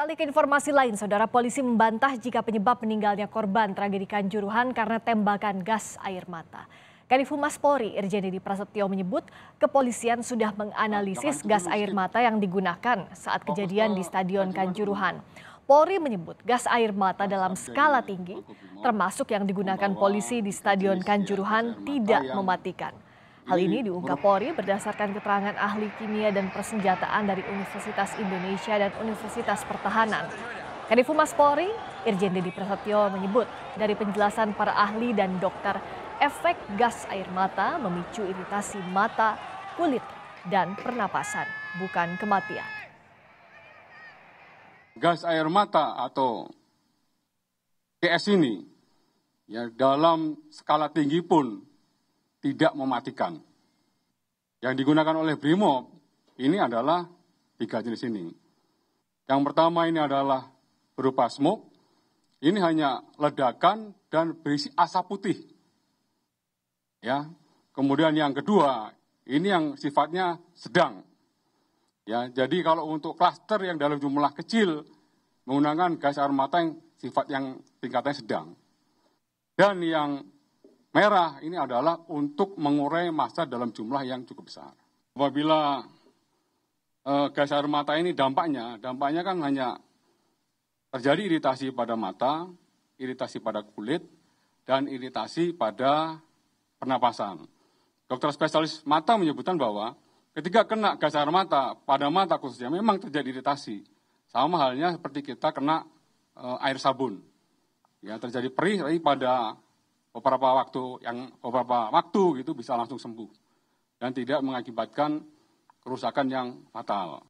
Beralih ke informasi lain, saudara polisi membantah jika penyebab meninggalnya korban tragedi Kanjuruhan karena tembakan gas air mata. Kadif Mas Polri Irjen Didi Prasetyo menyebut kepolisian sudah menganalisis gas air mata yang digunakan saat kejadian di Stadion Kanjuruhan. Polri menyebut gas air mata dalam skala tinggi, termasuk yang digunakan polisi di Stadion Kanjuruhan, tidak mematikan. Hal ini hmm. diungkap Polri berdasarkan keterangan ahli kimia dan persenjataan dari Universitas Indonesia dan Universitas Pertahanan. Kadifu Mas Polri, Irjen Deddy Prasetyo menyebut dari penjelasan para ahli dan dokter, efek gas air mata memicu iritasi mata, kulit, dan pernapasan, bukan kematian. Gas air mata atau GS ini ya dalam skala tinggi pun tidak mematikan. Yang digunakan oleh Brimo ini adalah tiga jenis ini. Yang pertama ini adalah berupa smoke, ini hanya ledakan dan berisi asap putih. Ya. Kemudian yang kedua, ini yang sifatnya sedang. Ya, jadi kalau untuk klaster yang dalam jumlah kecil menggunakan gas air mata yang sifat yang tingkatnya sedang. Dan yang merah ini adalah untuk mengurai massa dalam jumlah yang cukup besar. Apabila e, gas air mata ini dampaknya, dampaknya kan hanya terjadi iritasi pada mata, iritasi pada kulit, dan iritasi pada pernapasan. Dokter spesialis mata menyebutkan bahwa ketika kena gas air mata pada mata khususnya memang terjadi iritasi. Sama halnya seperti kita kena e, air sabun. Ya terjadi perih tapi pada beberapa waktu yang beberapa waktu itu bisa langsung sembuh dan tidak mengakibatkan kerusakan yang fatal.